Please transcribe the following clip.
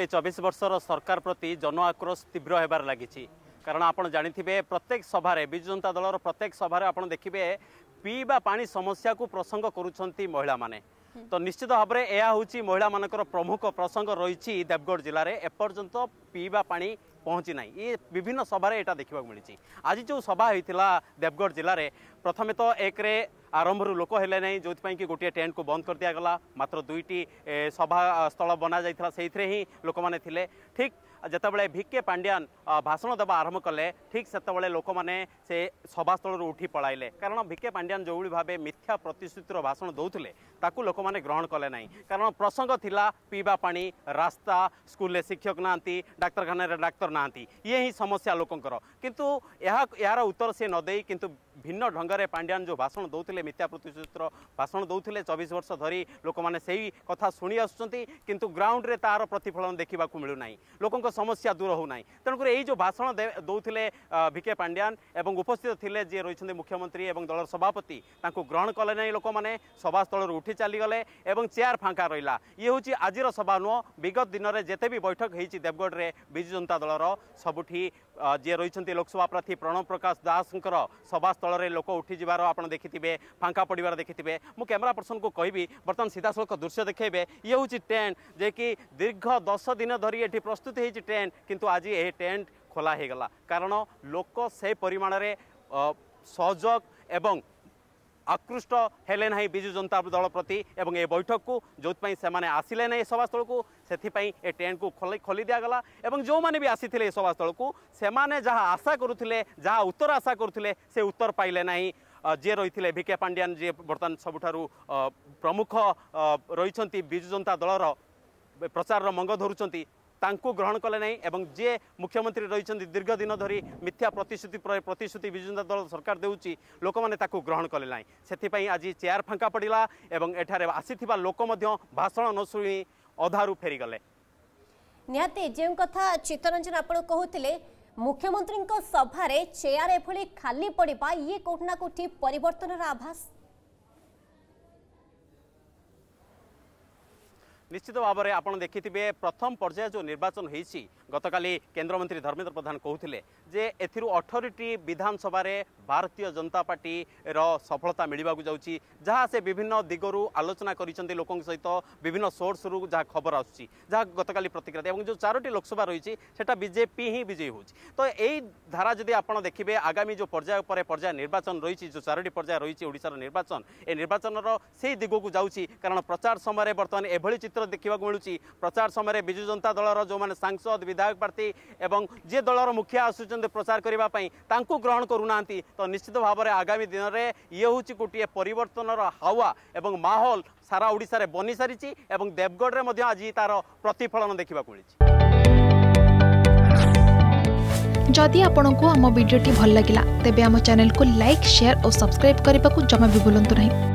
ଏ ଚବିଶ ବର୍ଷର ସରକାର ପ୍ରତି ଜନ ଆକ୍ରୋଶ ତୀବ୍ର ହେବାରେ ଲାଗିଛି କାରଣ ଆପଣ ଜାଣିଥିବେ ପ୍ରତ୍ୟେକ ସଭାରେ ବିଜୁ ଜନତା ଦଳର ପ୍ରତ୍ୟେକ ସଭାରେ ଆପଣ ଦେଖିବେ ପିଇବା ପାଣି ସମସ୍ୟାକୁ ପ୍ରସଙ୍ଗ କରୁଛନ୍ତି ମହିଳାମାନେ ତ ନିଶ୍ଚିତ ଭାବରେ ଏହା ହେଉଛି ମହିଳାମାନଙ୍କର ପ୍ରମୁଖ ପ୍ରସଙ୍ଗ ରହିଛି ଦେବଗଡ଼ ଜିଲ୍ଲାରେ ଏପର୍ଯ୍ୟନ୍ତ ପିଇବା ପାଣି ପହଞ୍ଚି ନାହିଁ ଏ ବିଭିନ୍ନ ସଭାରେ ଏଇଟା ଦେଖିବାକୁ ମିଳିଛି ଆଜି ଯେଉଁ ସଭା ହୋଇଥିଲା ଦେବଗଡ଼ ଜିଲ୍ଲାରେ ପ୍ରଥମେ ତ ଏକରେ ଆରମ୍ଭରୁ ଲୋକ ହେଲେ ନାହିଁ ଯେଉଁଥିପାଇଁ କି ଗୋଟିଏ ଟେଣ୍ଟକୁ ବନ୍ଦ କରିଦିଆଗଲା ମାତ୍ର ଦୁଇଟି ସଭାସ୍ଥଳ ବନାଯାଇଥିଲା ସେଇଥିରେ ହିଁ ଲୋକମାନେ ଥିଲେ ଠିକ୍ ଯେତେବେଳେ ଭିକେ ପାଣ୍ଡିଆନ୍ ଭାଷଣ ଦେବା ଆରମ୍ଭ କଲେ ଠିକ୍ ସେତେବେଳେ ଲୋକମାନେ ସେ ସଭାସ୍ଥଳରୁ ଉଠି ପଳାଇଲେ କାରଣ ଭିକେ ପାଣ୍ଡିଆନ୍ ଯେଉଁଭଳି ଭାବେ ମିଥ୍ୟା ପ୍ରତିଶ୍ରୁତିର ଭାଷଣ ଦେଉଥିଲେ ତାକୁ ଲୋକ ଲୋକମାନେ ଗ୍ରହଣ କଲେ ନାହିଁ କାରଣ ପ୍ରସଙ୍ଗ ଥିଲା ପିଇବା ପାଣି ରାସ୍ତା ସ୍କୁଲରେ ଶିକ୍ଷକ ନାହାନ୍ତି ଡାକ୍ତରଖାନାରେ ଡାକ୍ତର ନାହାନ୍ତି ଇଏ ହିଁ ସମସ୍ୟା ଲୋକଙ୍କର କିନ୍ତୁ ଏହା ଏହାର ଉତ୍ତର ସେ ନ ଦେଇ କିନ୍ତୁ भिन्न ढंग ढङ्गले पार्ड्यान जो भाषण दोले मिथ्या प्रतिशत भाषण दोले चबिस वर्ष धरी लोक किंतु ग्राउंड ग्राउन्डले तार प्रतिफलन देखेको मिल् समस्या दूर जो भाषण दोउले भिके पाण्ड्यान् ए उपस्थित मुख्यमंत्री ए दल सभापति ग्रहण कले नै लोकने सभास्थलहरू उठि चाहिँ ए चेयर फाँका रहिला यी आज सभा नुहो विगत दिन जेतेबि बैठक देवगढ़ देवगढे विजु जनता दलर र सबुठी ଯିଏ ରହିଛନ୍ତି ଲୋକସଭା ପ୍ରାର୍ଥୀ ପ୍ରଣବ ପ୍ରକାଶ ଦାସଙ୍କର ସଭାସ୍ଥଳରେ ଲୋକ ଉଠିଯିବାର ଆପଣ ଦେଖିଥିବେ ଫାଙ୍କା ପଡ଼ିବାର ଦେଖିଥିବେ ମୁଁ କ୍ୟାମେରା ପର୍ସନକୁ କହିବି ବର୍ତ୍ତମାନ ସିଧାସଳଖ ଦୃଶ୍ୟ ଦେଖାଇବେ ଇଏ ହେଉଛି ଟେଣ୍ଟ ଯେ କି ଦୀର୍ଘ ଦଶ ଦିନ ଧରି ଏଠି ପ୍ରସ୍ତୁତ ହେଇଛି ଟେଣ୍ଟ କିନ୍ତୁ ଆଜି ଏହି ଟେଣ୍ଟ ଖୋଲା ହୋଇଗଲା କାରଣ ଲୋକ ସେ ପରିମାଣରେ ସହଯୋଗ ଏବଂ আকৃষ্ট ହେଲେ ନାହିଁ ବିଜୁ ଜନତା ଦଳ ପ୍ରତି ଏବଂ ଏ ବୈଠକକୁ ଯେଉଁଥିପାଇଁ ସେମାନେ ଆସିଲେ ନାହିଁ ଏ ସଭାସ୍ଥଳକୁ ସେଥିପାଇଁ ଏ ଟେଣ୍ଟକୁ ଖୋଲି ଖୋଲି ଦିଆଗଲା ଏବଂ ଯେଉଁମାନେ ବି ଆସିଥିଲେ ଏ ସଭାସ୍ଥଳକୁ ସେମାନେ ଯାହା ଆଶା କରୁଥିଲେ ଯାହା ଉତ୍ତର ଆଶା କରୁଥିଲେ ସେ ଉତ୍ତର ପାଇଲେ ନାହିଁ ଯିଏ ରହିଥିଲେ ଭିକେ ପାଣ୍ଡିଆନ୍ ଯିଏ ବର୍ତ୍ତମାନ ସବୁଠାରୁ ପ୍ରମୁଖ ରହିଛନ୍ତି ବିଜୁ ଜନତା ଦଳର ପ୍ରଚାରର ମଙ୍ଗ ଧରୁଛନ୍ତି ତାଙ୍କୁ ଗ୍ରହଣ କଲେ ନାହିଁ ଏବଂ ଯିଏ ମୁଖ୍ୟମନ୍ତ୍ରୀ ରହିଛନ୍ତି ଦୀର୍ଘ ଦିନ ଧରି ମିଥ୍ୟା ପ୍ରତିଶ୍ରୁତି ପ୍ରତିଶ୍ରୁତି ବିଜୁ ଜନତା ଦଳ ସରକାର ଦେଉଛି ଲୋକମାନେ ତାକୁ ଗ୍ରହଣ କଲେ ନାହିଁ ସେଥିପାଇଁ ଆଜି ଚେୟାର ଫାଙ୍କା ପଡ଼ିଲା ଏବଂ ଏଠାରେ ଆସିଥିବା ଲୋକ ମଧ୍ୟ ଭାଷଣ ନ ଶୁଣି ଅଧାରୁ ଫେରିଗଲେ ନିହାତି ଯେଉଁ କଥା ଚିତ୍ତରଞ୍ଜନ ଆପଣ କହୁଥିଲେ ମୁଖ୍ୟମନ୍ତ୍ରୀଙ୍କ ସଭାରେ ଚେୟାର ଏଭଳି ଖାଲି ପଡ଼ିବା ଇଏ କୋଉଠି ନା କୋଉଠି ପରିବର୍ତ୍ତନର ଆଭାସ নিশ্চিত ভাবে আপনার দেখি প্রথম পর্যায়ে যে নির্বাচন হয়েছি গতকাল কেন্দ্রমন্ত্রী ধর্মেন্দ্র প্রধান কুলে যে এর অঠরটি বিধানসভার ভারতীয় জনতা পার্টির সফলতা মিলবাক যাচ্ছি যা সে বিভিন্ন দিগর আলোচনা করেছেন লোক সহিত বিভিন্ন সোর্সরু যা খবর আসছে যা গতকাল প্রতিক্রিয়া এবং যে চারোটি লোকসভা রয়েছে সেটা বিজেপি হি বিজয়ী হচ্ছে তো এই ধারা যদি আপনার দেখবে আগামী যে পর্যায় পরে পর্যায় নির্বাচন রয়েছে যে চারোটি পর্যায় রয়েছে ওড়শার নির্বাচন এই নির্বাচনের সেই দিগক যাচ্ছি কারণ প্রচার সময় বর্তমানে এভাবে চিত্র चित्र देखा मिलूँ प्रचार समय विजु जनता दल जो मैंने सांसद विधायक प्रार्थी एवं जे दल मुखिया आसुच्च प्रचार करने ग्रहण करूना तो निश्चित भाव में आगामी दिन में ये हूँ गोटे पर हावा और माहौल सारा ओडार बनी सारी देवगढ़ में आज तार प्रतिफलन देखा मिली जदि आपण आम भिड्टे भल लगा तेब आम चेल को लाइक सेयार और सब्सक्राइब करने को जमा भी बुलां नहीं